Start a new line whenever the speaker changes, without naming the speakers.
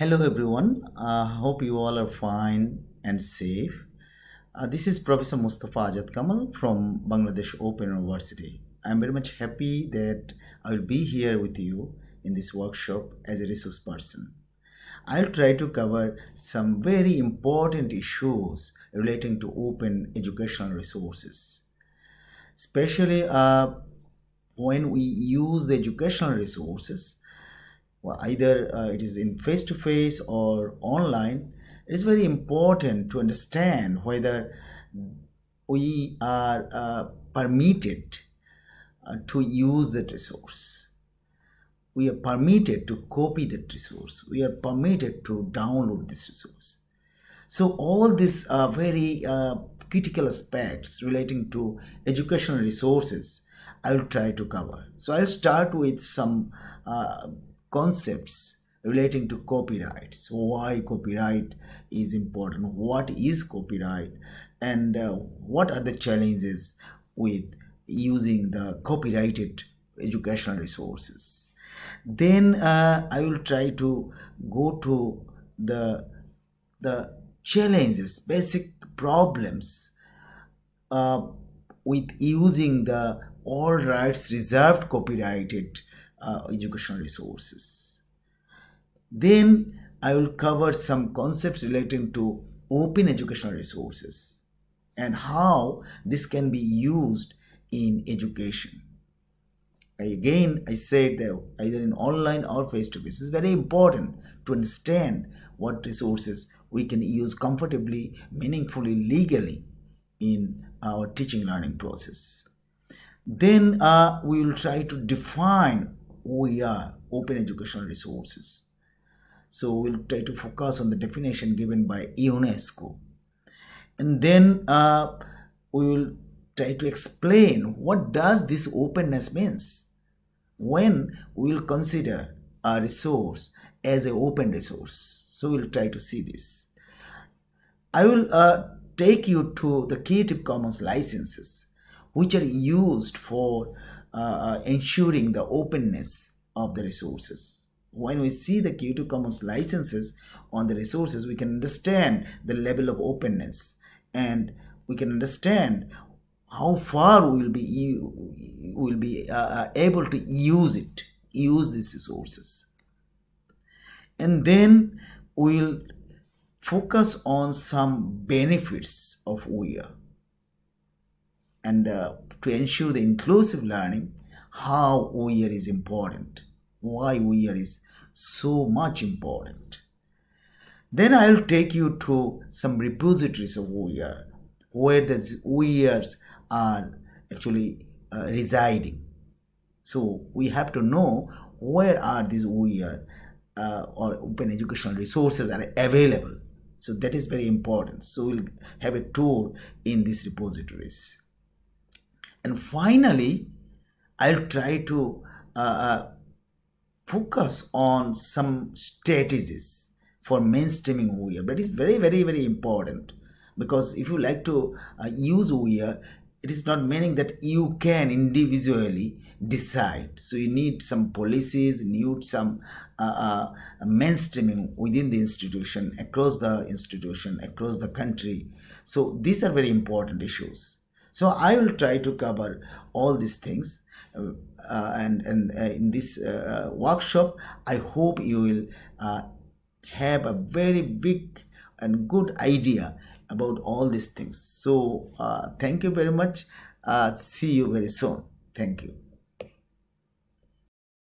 Hello everyone, uh, hope you all are fine and safe. Uh, this is Professor Mustafa Ajat Kamal from Bangladesh Open University. I am very much happy that I will be here with you in this workshop as a resource person. I will try to cover some very important issues relating to open educational resources. Especially uh, when we use the educational resources well, either uh, it is in face to face or online, it is very important to understand whether we are uh, permitted uh, to use that resource. We are permitted to copy that resource. We are permitted to download this resource. So all these uh, very critical aspects relating to educational resources, I will try to cover. So I'll start with some uh, concepts relating to copyright why copyright is important what is copyright and uh, what are the challenges with using the copyrighted educational resources then uh, i will try to go to the the challenges basic problems uh, with using the all rights reserved copyrighted uh, resources. Then I will cover some concepts relating to open educational resources and how this can be used in education. again, I said that either in online or face-to-face, -face, it's very important to understand what resources we can use comfortably, meaningfully, legally in our teaching learning process. Then uh, we will try to define OER, Open Educational Resources. So we'll try to focus on the definition given by UNESCO. And then uh, we will try to explain what does this openness means when we'll consider a resource as an open resource. So we'll try to see this. I will uh, take you to the Creative Commons licenses which are used for uh, uh, ensuring the openness of the resources. When we see the Creative Commons licenses on the resources, we can understand the level of openness and we can understand how far we will be, will be uh, uh, able to use it, use these resources. And then we'll focus on some benefits of OER and uh, to ensure the inclusive learning, how OER is important, why OER is so much important. Then I'll take you to some repositories of OER, where the OERs are actually uh, residing. So we have to know where are these OER uh, or open educational resources are available. So that is very important. So we'll have a tour in these repositories and finally i'll try to uh, uh, focus on some strategies for mainstreaming OER. But it's very, very, very important because if you like to uh, use OER, it is not meaning that you can individually decide. So you need some policies, need some uh, uh, mainstreaming within the institution, across the institution, across the country. So these are very important issues so i will try to cover all these things uh, uh and and uh, in this uh, uh workshop i hope you will uh, have a very big and good idea about all these things so thank you very much see you very soon thank you